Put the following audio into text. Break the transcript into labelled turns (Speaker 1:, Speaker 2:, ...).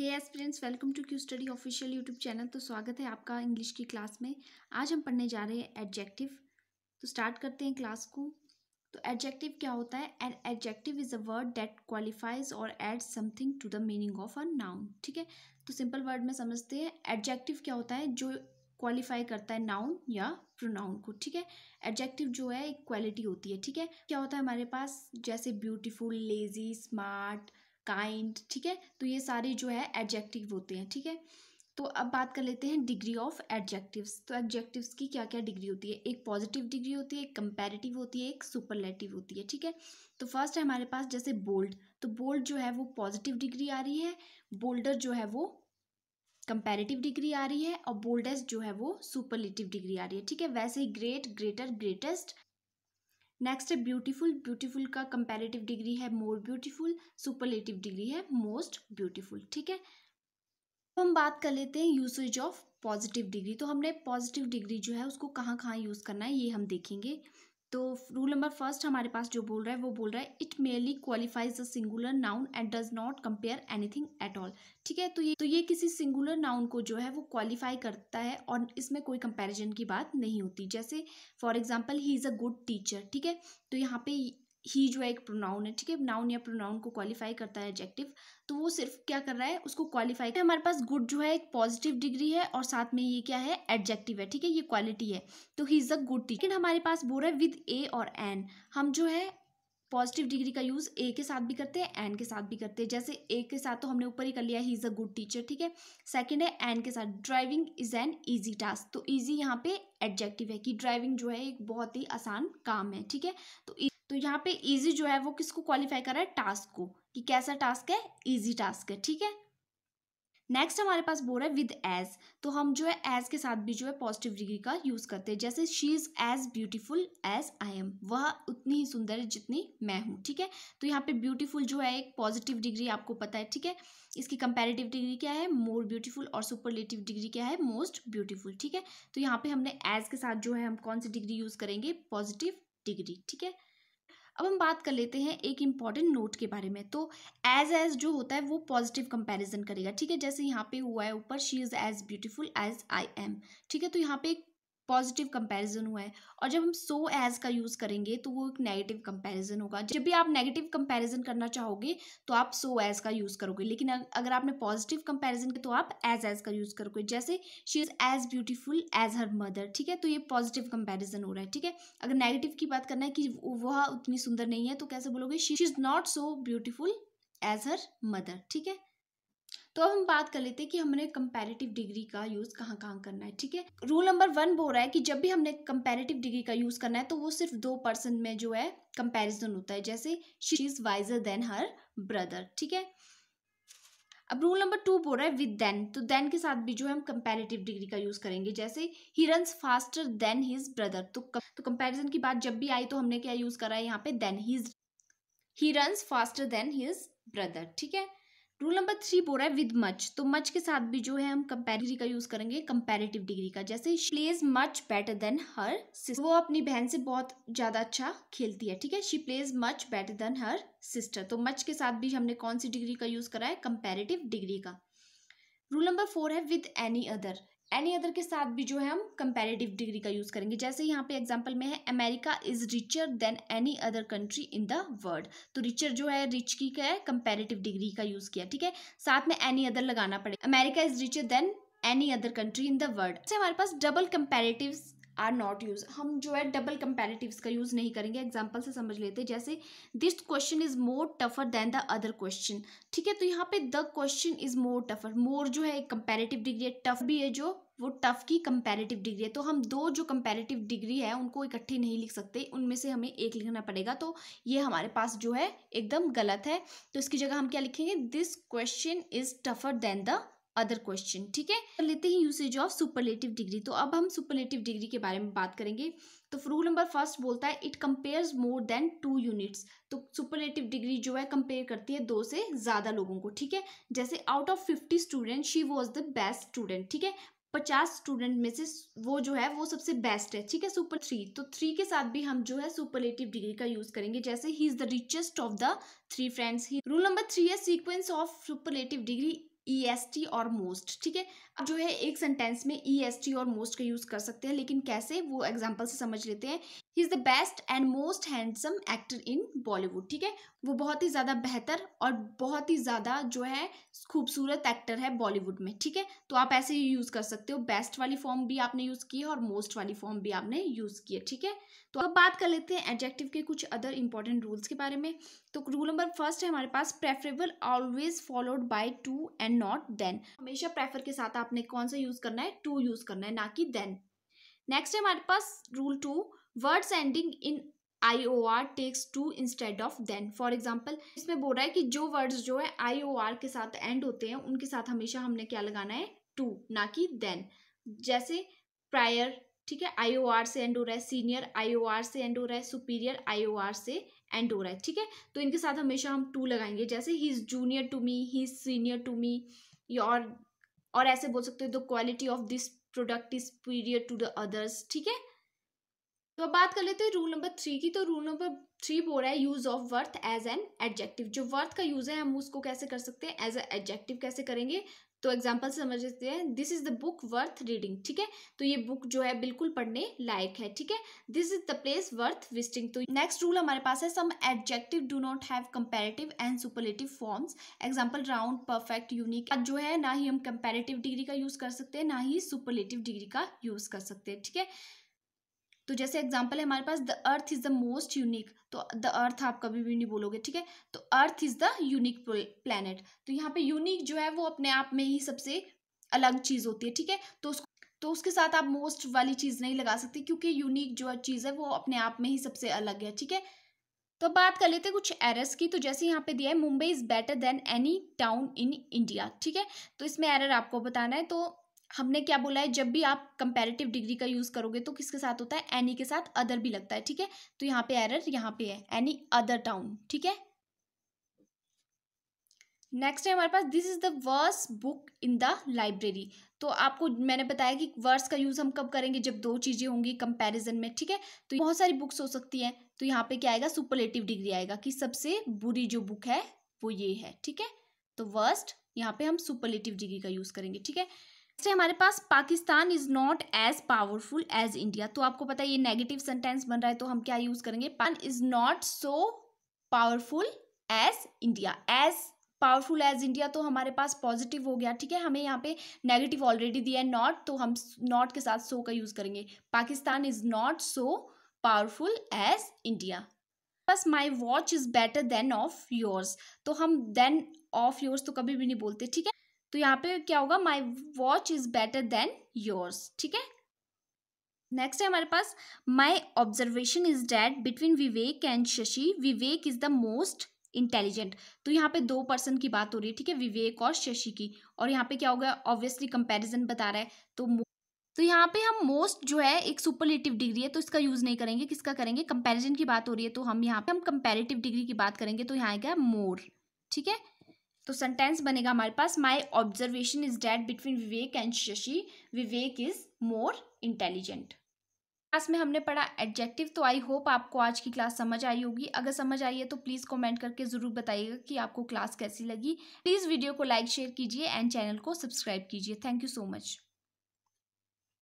Speaker 1: hey aspirants welcome to Q study official YouTube channel तो स्वागत है आपका इंग्लिश की क्लास में आज हम पढ़ने जा रहे हैं एडजेक्टिव तो स्टार्ट करते हैं क्लास को तो एडजेक्टिव क्या होता है an adjective is a word that qualifies or add something to the meaning of a noun ठीक है तो सिंपल वर्ड में समझते हैं एडजेक्टिव क्या होता है जो क्वालिफाई करता है नाउन या प्रोनाउन को ठीक है एडजेक्टिव जो है एक क्वालिटी होती है ठीक है क्या होता है हमारे पास जैसे ब्यूटीफुल लेजी स्मार्ट काइंड ठीक है तो ये सारे जो है एडजेक्टिव होते हैं ठीक है तो अब बात कर लेते हैं डिग्री ऑफ एडजेक्टिव्स तो एडजेक्टिव्स की क्या क्या डिग्री होती है एक पॉजिटिव डिग्री होती है एक कंपेरेटिव होती है एक सुपरलेटिव होती है ठीक है तो फर्स्ट है हमारे पास जैसे बोल्ड तो बोल्ड जो है वो पॉजिटिव डिग्री आ रही है बोल्डर जो है वो कंपेरेटिव डिग्री आ रही है और बोल्डेस्ट जो है वो सुपरलेटिव डिग्री आ रही है ठीक है वैसे ही ग्रेट ग्रेटर ग्रेटेस्ट नेक्स्ट है ब्यूटीफुल ब्यूटीफुल का कंपेरेटिव डिग्री है मोर ब्यूटीफुल सुपरलेटिव डिग्री है मोस्ट ब्यूटीफुल ठीक है तो हम बात कर लेते हैं यूसेज ऑफ पॉजिटिव डिग्री तो हमने पॉजिटिव डिग्री जो है उसको कहाँ कहाँ यूज़ करना है ये हम देखेंगे तो रूल नंबर फर्स्ट हमारे पास जो बोल रहा है वो बोल रहा है it merely qualifies the singular noun and does not compare anything at all ठीक है तो ये तो ये किसी सिंगुलर नाउन को जो है वो क्वालिफाई करता है और इसमें कोई कंपैरिजन की बात नहीं होती जैसे for example he is a good teacher ठीक है तो यहाँ पे ही जो है एक प्रोनाउन है ठीक है नाउन या प्रोनाउन को क्वालिफाई करता है एडजेक्टिव तो वो सिर्फ क्या कर रहा है उसको क्वालिफाई कर हमारे पास गुड जो है एक पॉजिटिव डिग्री है और साथ में ये क्या है एडजेक्टिव है ठीक है ये क्वालिटी है तो he is a good teacher हमारे पास बोल रहा है विद ए और एन हम जो है पॉजिटिव डिग्री का यूज़ ए के साथ भी करते हैं एन के साथ भी करते हैं जैसे ए के साथ तो हमने ऊपर ही कर लिया he is a good teacher ठीक है सेकंड है एन के साथ driving is an easy task तो इजी यहाँ पे एडजेक्टिव है कि ड्राइविंग जो है एक बहुत ही आसान काम है ठीक है तो तो यहाँ पे इजी जो है वो किसको क्वालिफाई कर रहा है टास्क को कि कैसा टास्क है इजी टास्क है ठीक है नेक्स्ट हमारे पास बोल रहा है विद एज तो हम जो है एज के साथ भी जो है पॉजिटिव डिग्री का यूज़ करते हैं जैसे she is as beautiful as I am वह उतनी ही सुंदर है जितनी मैं हूँ ठीक है तो यहाँ पे ब्यूटीफुल जो है एक पॉजिटिव डिग्री आपको पता है ठीक है इसकी कंपेरेटिव डिग्री क्या है मोर ब्यूटीफुल और सुपरलेटिव डिग्री क्या है मोस्ट ब्यूटीफुल ठीक है तो यहाँ पे हमने एज के साथ जो है हम कौन सी डिग्री यूज़ करेंगे पॉजिटिव डिग्री ठीक है अब हम बात कर लेते हैं एक इम्पॉर्टेंट नोट के बारे में तो एज एज जो होता है वो पॉजिटिव कंपैरिजन करेगा ठीक है जैसे यहाँ पे हुआ है ऊपर she is as beautiful as I am ठीक है तो यहाँ पे एक पॉजिटिव कंपैरिजन हुआ है और जब हम सो so एज का यूज़ करेंगे तो वो एक नेगेटिव कंपैरिजन होगा जब भी आप नेगेटिव कंपैरिजन करना चाहोगे तो आप सो so एज का यूज़ करोगे लेकिन अगर आपने पॉजिटिव कंपैरिजन किया तो आप एज एज का यूज़ करोगे जैसे she is as beautiful as her mother ठीक है तो ये पॉजिटिव कंपेरिजन हो रहा है ठीक है अगर नेगेटिव की बात करना है कि वह उतनी सुंदर नहीं है तो कैसे बोलोगे she is not so beautiful as her mother ठीक है तो अब हम बात कर लेते हैं कि हमने कंपेरेटिव डिग्री का यूज़ कहाँ कहाँ करना है ठीक है रूल नंबर वन बोल रहा है कि जब भी हमने कंपेरेटिव डिग्री का यूज़ करना है तो वो सिर्फ दो पर्सन में जो है कंपेरिजन होता है जैसे she is wiser than her brother ठीक है अब रूल नंबर टू बोल रहा है विद देन तो देन के साथ भी जो है हम कंपेरेटिव डिग्री का यूज़ करेंगे जैसे he run faster than his brother तो कंपेरिजन तो की बात जब भी आई तो हमने क्या यूज़ करा है यहाँ पे than his he run faster than his brother ठीक है रूल नंबर थ्री बोल रहा है विद मच तो मच के साथ भी जो है हम कंपेरिटिव का यूज करेंगे कंपेरेटिव डिग्री का जैसे she plays much better than her sister वो अपनी बहन से बहुत ज्यादा अच्छा खेलती है ठीक है she plays much better than her sister तो मच के साथ भी हमने कौन सी डिग्री का यूज करा है कंपेरेटिव डिग्री का रूल नंबर फोर है with any other any other के साथ भी जो है हम कंपेरेटिव डिग्री का यूज़ करेंगे जैसे यहाँ पे एग्जांपल में है America is richer than any other country in the world तो रिचर जो है रिच की क्या है कंपेरेटिव डिग्री का यूज़ किया ठीक है साथ में एनी अदर लगाना पड़ेगा America is richer than any other country in the world हमारे पास double comparative are not use हम जो है डबल कंपेरेटिव का यूज़ नहीं करेंगे एग्जाम्पल से समझ लेते हैं जैसे this question is more tougher than the other question ठीक है तो यहाँ पे the question is more tougher more जो है एक कंपेरेटिव डिग्री है टफ भी है जो वो टफ की कंपेरेटिव डिग्री है तो हम दो जो कंपेरेटिव डिग्री है उनको इकट्ठे नहीं लिख सकते उनमें से हमें एक लिखना पड़ेगा तो ये हमारे पास जो है एकदम गलत है तो इसकी जगह हम क्या लिखेंगे this question is tougher than the other question ठीक है लेते हैं यूसेज ऑफ सुपरलेटिव डिग्री तो अब हम सुपरलेटिव डिग्री के बारे में बात करेंगे तो रूल नंबर फर्स्ट बोलता है it compares more than two units तो सुपरलेटिव डिग्री जो है कंपेयर करती है दो से ज़्यादा लोगों को ठीक है जैसे out of fifty student she was the best student ठीक है पचास स्टूडेंट में से वो जो है वो सबसे बेस्ट है ठीक है सुपर थ्री तो थ्री के साथ भी हम जो है सुपरलेटिव डिग्री का यूज करेंगे जैसे he is the richest of the three friends ही रूल नंबर थ्री है sequence of superlative degree E S T और मोस्ट ठीक है अब जो है एक सेंटेंस में ई एस टी और मोस्ट का यूज़ कर सकते हैं लेकिन कैसे वो एग्जाम्पल से समझ लेते हैं he is the best and most handsome actor in Bollywood ठीक है वो बहुत ही ज़्यादा बेहतर और बहुत ही ज़्यादा जो है खूबसूरत एक्टर है बॉलीवुड में ठीक है तो आप ऐसे ही यूज़ कर सकते हो बेस्ट वाली फॉर्म भी आपने यूज़ की है और मोस्ट वाली फॉर्म भी आपने यूज़ की है ठीक है तो अब बात कर लेते हैं एडजेक्टिव के कुछ अदर इंपॉर्टेंट रूल्स के बारे में तो रूल नंबर फर्स्ट है हमारे पास preferable always followed by to and not than हमेशा प्रेफर के साथ आपने कौन सा यूज़ करना है टू यूज़ करना है ना कि देन नेक्स्ट है हमारे पास rule two words ending in I O R takes to instead of than for example इसमें बोल रहा है कि जो वर्ड्स जो है आई ओ आर के साथ एंड होते हैं उनके साथ हमेशा हमने क्या लगाना है टू ना कि देन जैसे प्रायर ठीक है आई ओ आर से एंड हो रहा है सीनियर आई ओ आर से एंड हो रहा है सुपीरियर आई ओ आर से एंड हो रहा है ठीक है तो इनके साथ हमेशा हम टू लगाएंगे जैसे he is junior to me he is senior to me और और ऐसे बोल सकते हो the quality of this product is superior to the others ठीक है तो अब बात कर लेते हैं रूल नंबर थ्री की तो रूल नंबर थ्री बोल रहा है use of worth as an adjective जो वर्थ का यूज है हम उसको कैसे कर सकते हैं एज ए एडजेक्टिव कैसे करेंगे तो एग्जाम्पल समझ लेते हैं this is the book worth reading ठीक है तो ये बुक जो है बिल्कुल पढ़ने लायक है ठीक है this is the place worth visiting तो नेक्स्ट रूल हमारे पास है some adjective do not have comparative and superlative forms example round perfect unique जो है ना ही हम कंपेरेटिव डिग्री का यूज कर सकते हैं ना ही सुपरलेटिव डिग्री का यूज कर सकते हैं ठीक है तो जैसे एग्जाम्पल है हमारे पास the earth is the most unique तो द अर्थ आप कभी भी नहीं बोलोगे ठीक है तो earth is the unique planet तो यहाँ पे यूनिक जो है वो अपने आप में ही सबसे अलग चीज़ होती है ठीक है तो उसको तो उसके साथ आप मोस्ट वाली चीज़ नहीं लगा सकते क्योंकि यूनिक जो चीज़ है वो अपने आप में ही सबसे अलग है ठीक है तो बात कर लेते हैं कुछ एरर्स की तो जैसे यहाँ पे दिया है Mumbai is better than any town in India ठीक है तो इसमें एरर आपको बताना है तो हमने क्या बोला है जब भी आप कंपेरेटिव डिग्री का यूज़ करोगे तो किसके साथ होता है एनी के साथ अदर भी लगता है ठीक है तो यहाँ पे एरर यहाँ पे है एनी अदर टाउन ठीक है नेक्स्ट है हमारे पास this is the worse book in the library तो आपको मैंने बताया कि वर्स का यूज़ हम कब करेंगे जब दो चीज़ें होंगी कंपैरिजन में ठीक है तो बहुत सारी बुक्स हो सकती हैं तो यहाँ पे क्या आएगा सुपरलेटिव डिग्री आएगा कि सबसे बुरी जो बुक है वो ये है ठीक है तो वर्स्ट यहाँ पे हम सुपरलेटिव डिग्री का यूज़ करेंगे ठीक है नेक्स्ट है हमारे पास Pakistan is not as powerful as India तो आपको पता है ये नेगेटिव सेंटेंस बन रहा है तो हम क्या यूज करेंगे पान is not so powerful as India as powerful as India तो हमारे पास पॉजिटिव हो गया ठीक है हमें यहाँ पे नेगेटिव ऑलरेडी दिया है नॉट तो हम नॉट के साथ सो so का यूज करेंगे Pakistan is not so powerful as India बस my watch is better than of yours तो हम देन ऑफ योर्स तो कभी भी नहीं बोलते ठीक है तो यहाँ पे क्या होगा my watch is better than yours ठीक है नेक्स्ट है हमारे पास my observation is that between Vivek and Shashi Vivek is the most intelligent तो यहाँ पे दो पर्सन की बात हो रही है ठीक है विवेक और शशि की और यहाँ पे क्या होगा ऑब्वियसली कंपेरिजन बता रहा है तो तो यहाँ पे हम मोस्ट जो है एक सुपरलेटिव डिग्री है तो इसका यूज नहीं करेंगे किसका करेंगे कंपेरिजन की बात हो रही है तो हम यहाँ पे हम कंपेरेटिव डिग्री की बात करेंगे तो यहाँ आएगा मोर ठीक है तो सेंटेंस बनेगा हमारे पास my observation is that between Vivek and Shashi Vivek is more intelligent class में हमने पढ़ा एडजेक्टिव तो आई होप आपको आज की क्लास समझ आई होगी अगर समझ आई है तो प्लीज़ कमेंट करके ज़रूर बताइएगा कि आपको क्लास कैसी लगी प्लीज़ वीडियो को लाइक शेयर कीजिए एंड चैनल को सब्सक्राइब कीजिए थैंक यू सो मच